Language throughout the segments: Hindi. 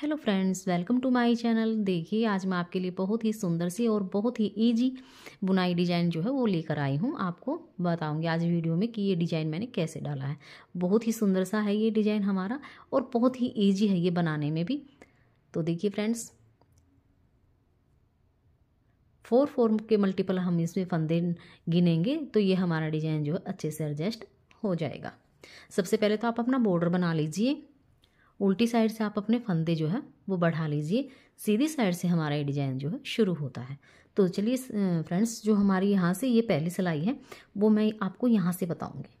hello friends welcome to my channel देखिए आज मैं आपके लिए बहुत ही सुंदर सी और बहुत ही इजी बुनाई डिज़ाइन जो है वो लेकर आई हूँ आपको बताऊँगी आज वीडियो में कि ये डिज़ाइन मैंने कैसे डाला है बहुत ही सुंदर सा है ये डिज़ाइन हमारा और बहुत ही इजी है ये बनाने में भी तो देखिए फ्रेंड्स फोर फोर के मल्टीपल हम इसमें फंदे गिनेंगे तो ये हमारा डिज़ाइन जो है अच्छे से एडजस्ट हो जाएगा सबसे पहले तो आप अपना बॉर्डर बना लीजिए उल्टी साइड से आप अपने फंदे जो है वो बढ़ा लीजिए सीधी साइड से हमारा ये डिज़ाइन जो है शुरू होता है तो चलिए फ्रेंड्स जो हमारी यहाँ से ये पहली सिलाई है वो मैं आपको यहाँ से बताऊँगी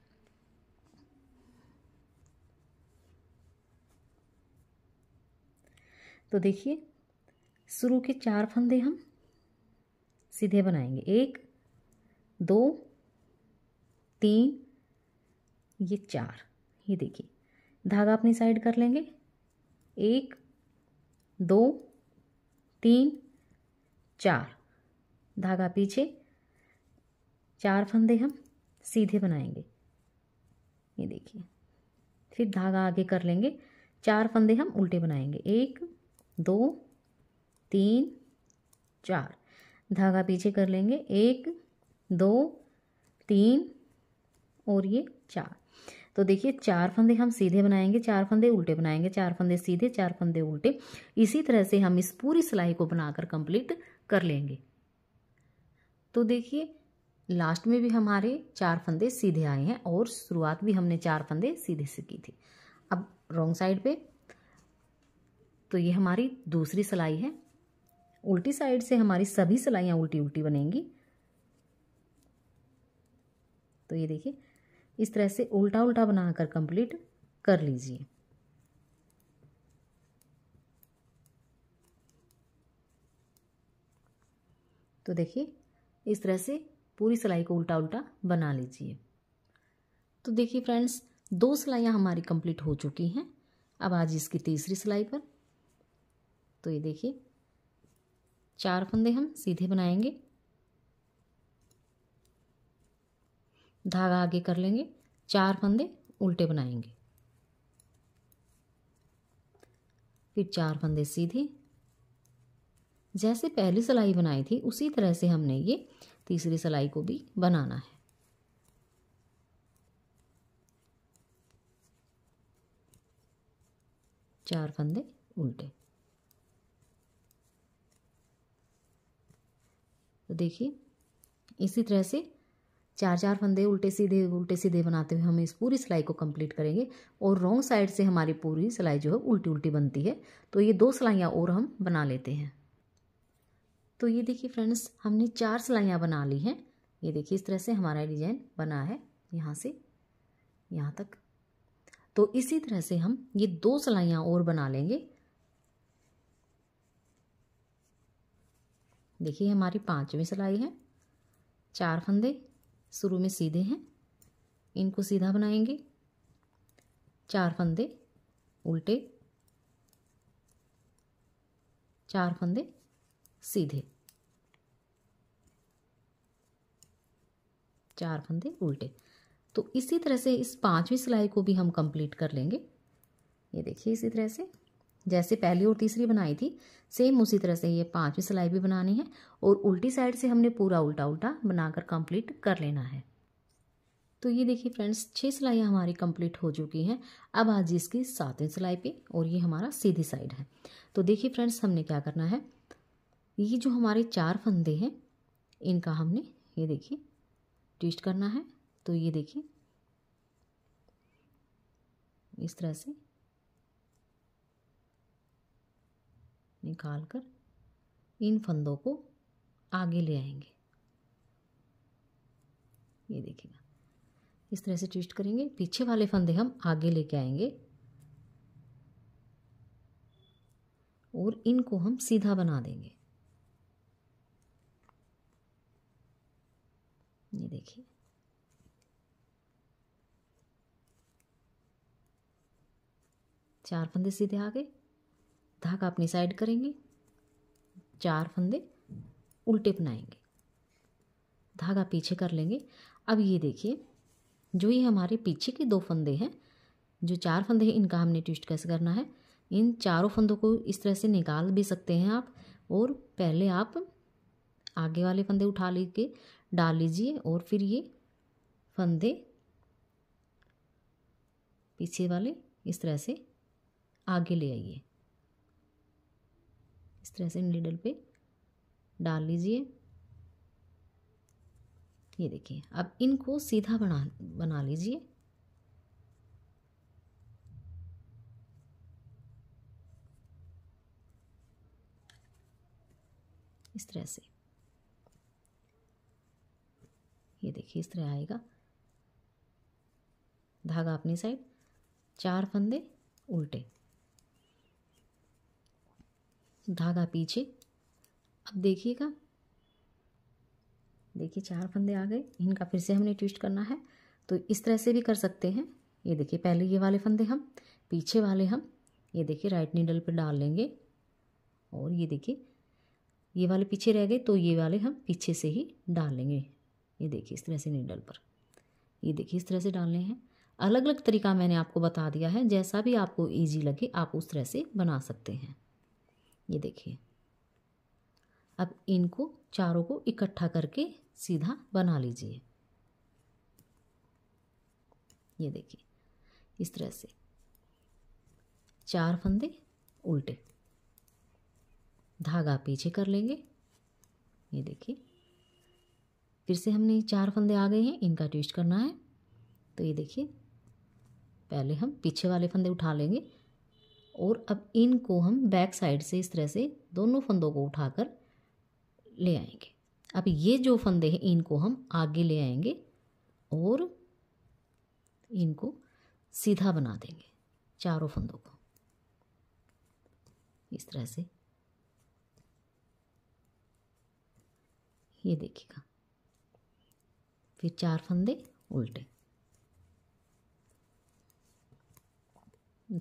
तो देखिए शुरू के चार फंदे हम सीधे बनाएंगे एक दो तीन ये चार ये देखिए धागा अपनी साइड कर लेंगे एक दो तीन चार धागा पीछे चार फंदे हम सीधे बनाएंगे ये देखिए फिर धागा आगे कर लेंगे चार फंदे हम उल्टे बनाएंगे एक दो तीन चार धागा पीछे कर लेंगे एक दो तीन और ये चार तो देखिए चार फंदे हम सीधे बनाएंगे चार फंदे उल्टे बनाएंगे चार फंदे सीधे चार फंदे उल्टे इसी तरह से हम इस पूरी सिलाई को बनाकर कंप्लीट कर लेंगे तो देखिए लास्ट में भी हमारे चार फंदे सीधे आए हैं और शुरुआत भी हमने चार फंदे सीधे से की थी अब रॉन्ग साइड पे तो ये हमारी दूसरी सिलाई है उल्टी साइड से हमारी सभी सिलाइयाँ उल्टी उल्टी बनेंगी तो ये देखिए इस तरह से उल्टा उल्टा बनाकर कंप्लीट कर लीजिए तो देखिए इस तरह से पूरी सिलाई को उल्टा उल्टा बना लीजिए तो देखिए फ्रेंड्स दो सिलाइयाँ हमारी कंप्लीट हो चुकी हैं अब आज इसकी तीसरी सिलाई पर तो ये देखिए चार फंदे हम सीधे बनाएंगे धागा आगे कर लेंगे चार फंदे उल्टे बनाएंगे फिर चार फंदे सीधे जैसे पहली सिलाई बनाई थी उसी तरह से हमने ये तीसरी सिलाई को भी बनाना है चार फंदे उल्टे तो देखिए इसी तरह से चार चार फंदे उल्टे सीधे उल्टे सीधे बनाते हुए हम इस पूरी सिलाई को कंप्लीट करेंगे और रॉन्ग साइड से हमारी पूरी सिलाई जो है उल्टी उल्टी बनती है तो ये दो सिलाइयाँ और हम बना लेते हैं तो ये देखिए फ्रेंड्स हमने चार सिलाइयाँ बना ली हैं ये देखिए इस तरह से हमारा डिजाइन बना है यहाँ से यहाँ तक तो इसी तरह से हम ये दो सिलाइयाँ और बना लेंगे देखिए हमारी पाँचवीं सिलाई है चार फंदे शुरू में सीधे हैं इनको सीधा बनाएंगे चार फंदे उल्टे चार फंदे सीधे चार फंदे उल्टे तो इसी तरह से इस पांचवी सिलाई को भी हम कंप्लीट कर लेंगे ये देखिए इसी तरह से जैसे पहली और तीसरी बनाई थी सेम उसी तरह से ये पांचवी सिलाई भी बनानी है और उल्टी साइड से हमने पूरा उल्टा उल्टा बनाकर कंप्लीट कर लेना है तो ये देखिए फ्रेंड्स छः सिलाइयाँ हमारी कंप्लीट हो चुकी हैं अब आज इसकी सातवीं सिलाई पे और ये हमारा सीधी साइड है तो देखिए फ्रेंड्स हमने क्या करना है ये जो हमारे चार फंदे हैं इनका हमने ये देखिए ट्विस्ट करना है तो ये देखिए इस तरह से निकाल कर इन फंदों को आगे ले आएंगे ये देखिएगा इस तरह से ट्विस्ट करेंगे पीछे वाले फंदे हम आगे लेके आएंगे और इनको हम सीधा बना देंगे ये देखिए चार फंदे सीधे आगे धागा अपनी साइड करेंगे चार फंदे उल्टे बनाएंगे धागा पीछे कर लेंगे अब ये देखिए जो ये हमारे पीछे के दो फंदे हैं जो चार फंदे हैं इनका हमने ट्विस्ट कैसे करना है इन चारों फंदों को इस तरह से निकाल भी सकते हैं आप और पहले आप आगे वाले फंदे उठा लेके डाल लीजिए और फिर ये फंदे पीछे वाले इस तरह से आगे ले आइए तरह से नीडल पे डाल लीजिए ये देखिए अब इनको सीधा बना बना लीजिए इस तरह से ये देखिए इस तरह आएगा धागा अपनी साइड चार फंदे उल्टे धागा पीछे अब देखिएगा देखिए चार फंदे आ गए इनका फिर से हमने ट्विस्ट करना है तो इस तरह से भी कर सकते हैं ये देखिए पहले ये वाले फंदे हम पीछे वाले हम ये देखिए राइट नीडल पर डाल लेंगे और ये देखिए ये वाले पीछे रह गए तो ये वाले हम पीछे से ही डाल लेंगे ये देखिए इस तरह से नीडल पर ये देखिए इस तरह से डालने हैं अलग अलग तरीका मैंने आपको बता दिया है जैसा भी आपको ईजी लगे आप उस तरह से बना सकते हैं ये देखिए अब इनको चारों को इकट्ठा करके सीधा बना लीजिए ये देखिए इस तरह से चार फंदे उल्टे धागा पीछे कर लेंगे ये देखिए फिर से हमने चार फंदे आ गए हैं इनका ट्विस्ट करना है तो ये देखिए पहले हम पीछे वाले फंदे उठा लेंगे और अब इनको हम बैक साइड से इस तरह से दोनों फंदों को उठाकर ले आएंगे अब ये जो फंदे हैं इनको हम आगे ले आएंगे और इनको सीधा बना देंगे चारों फंदों को इस तरह से ये देखिएगा फिर चार फंदे उल्टे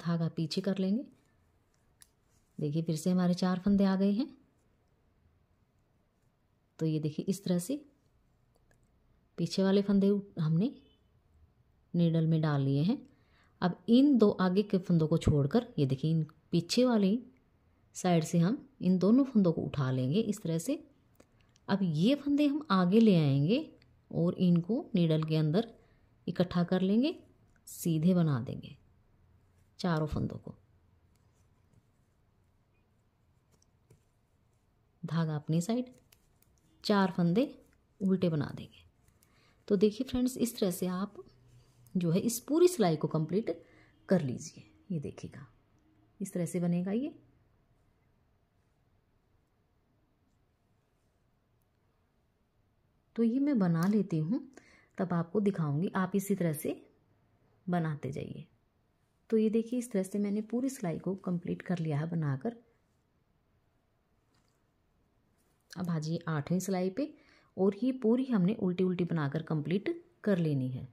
धागा पीछे कर लेंगे देखिए फिर से हमारे चार फंदे आ गए हैं तो ये देखिए इस तरह से पीछे वाले फंदे हमने नीडल में डाल लिए हैं अब इन दो आगे के फंदों को छोड़कर ये देखिए इन पीछे वाले साइड से हम इन दोनों फंदों को उठा लेंगे इस तरह से अब ये फंदे हम आगे ले आएंगे और इनको नीडल के अंदर इकट्ठा कर लेंगे सीधे बना देंगे चारों फंदों को धागा अपनी साइड चार फंदे उल्टे बना देंगे तो देखिए फ्रेंड्स इस तरह से आप जो है इस पूरी सिलाई को कंप्लीट कर लीजिए ये देखिएगा इस तरह से बनेगा ये तो ये मैं बना लेती हूँ तब आपको दिखाऊंगी आप इसी तरह से बनाते जाइए तो ये देखिए इस तरह से मैंने पूरी सिलाई को कंप्लीट कर लिया है बनाकर अब आज ये आठवीं सिलाई पे और ये पूरी हमने उल्टी उल्टी बनाकर कंप्लीट कर लेनी है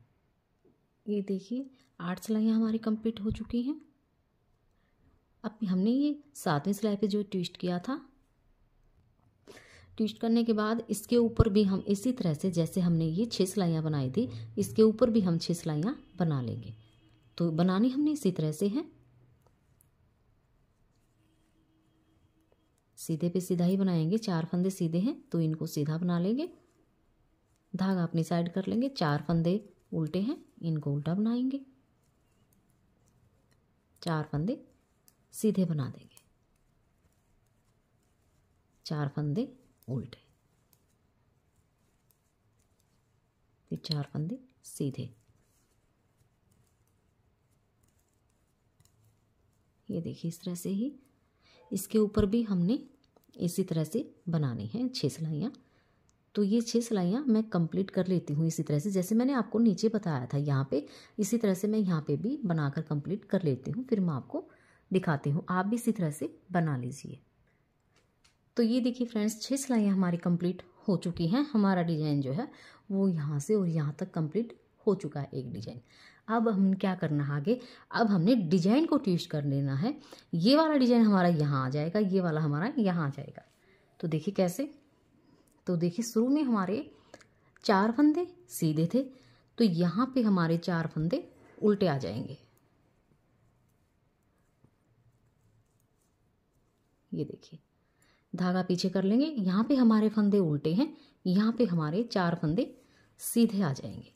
ये देखिए आठ सिलाइयाँ हमारी कंप्लीट हो चुकी हैं अब हमने ये सातवीं सिलाई पे जो ट्विस्ट किया था ट्विस्ट करने के बाद इसके ऊपर भी हम इसी तरह से जैसे हमने ये छः सिलाइयाँ बनाई थी इसके ऊपर भी हम छः सिलाइयाँ बना लेंगे तो बनाने हमने इसी तरह से हैं सीधे पे सीधा ही बनाएंगे चार फंदे सीधे हैं तो इनको सीधा बना लेंगे धागा अपनी साइड कर लेंगे चार फंदे उल्टे हैं इनको उल्टा बनाएंगे चार फंदे सीधे बना देंगे चार फंदे उल्टे फिर चार फंदे सीधे ये देखिए इस तरह से ही इसके ऊपर भी हमने इसी तरह से बनाने हैं छः सिलाइयाँ तो ये छः सिलाइयाँ मैं कंप्लीट कर लेती हूँ इसी तरह से जैसे मैंने आपको नीचे बताया था यहाँ पे इसी तरह से मैं यहाँ पे भी बनाकर कंप्लीट कर लेती हूँ फिर मैं आपको दिखाती हूँ आप भी इसी तरह से बना लीजिए तो ये देखिए फ्रेंड्स छः सिलाइयाँ हमारी कंप्लीट हो चुकी हैं हमारा डिजाइन जो है वो यहाँ से और यहाँ तक कंप्लीट हो चुका है एक डिजाइन अब हम क्या करना है आगे अब हमने डिजाइन को ट्विस्ट कर लेना है ये वाला डिजाइन हमारा यहाँ आ जाएगा ये वाला हमारा यहाँ आ जाएगा तो देखिए कैसे तो देखिए शुरू में हमारे चार फंदे सीधे थे तो यहाँ पे हमारे चार फंदे उल्टे आ जाएंगे ये देखिए धागा पीछे कर लेंगे यहाँ पे हमारे फंदे उल्टे हैं यहाँ पे हमारे चार फंदे सीधे आ जाएंगे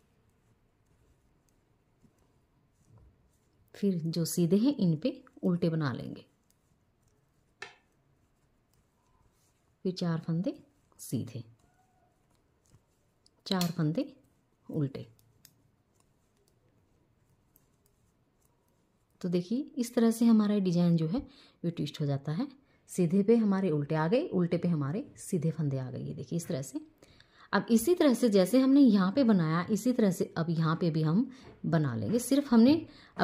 फिर जो सीधे हैं इन पे उल्टे बना लेंगे फिर चार फंदे सीधे चार फंदे उल्टे तो देखिए इस तरह से हमारा डिजाइन जो है वो ट्विस्ट हो जाता है सीधे पे हमारे उल्टे आ गए उल्टे पे हमारे सीधे फंदे आ गए ये देखिए इस तरह से अब इसी तरह से जैसे हमने यहाँ पे बनाया इसी तरह से अब यहाँ पे भी हम बना लेंगे सिर्फ हमने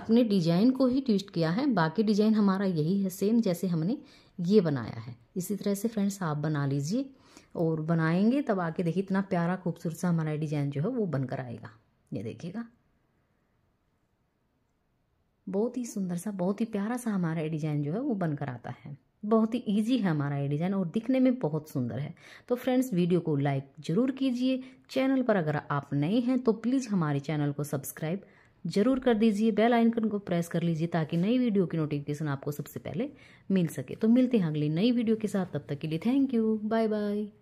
अपने डिजाइन को ही ट्विस्ट किया है बाकी डिजाइन हमारा यही है सेम जैसे हमने ये बनाया है इसी तरह से फ्रेंड्स आप बना लीजिए और बनाएंगे तब आके देखिए इतना प्यारा खूबसूरत सा हमारा डिजाइन जो है वो बनकर आएगा ये देखिएगा बहुत ही सुंदर सा बहुत ही प्यारा सा हमारा ये डिज़ाइन जो है वो बनकर आता है बहुत ही इजी है हमारा ये डिज़ाइन और दिखने में बहुत सुंदर है तो फ्रेंड्स वीडियो को लाइक ज़रूर कीजिए चैनल पर अगर आप नए हैं तो प्लीज़ हमारे चैनल को सब्सक्राइब जरूर कर दीजिए बेल आइकन को प्रेस कर लीजिए ताकि नई वीडियो की नोटिफिकेशन आपको सबसे पहले मिल सके तो मिलते हैं अगली नई वीडियो के साथ तब तक के लिए थैंक यू बाय बाय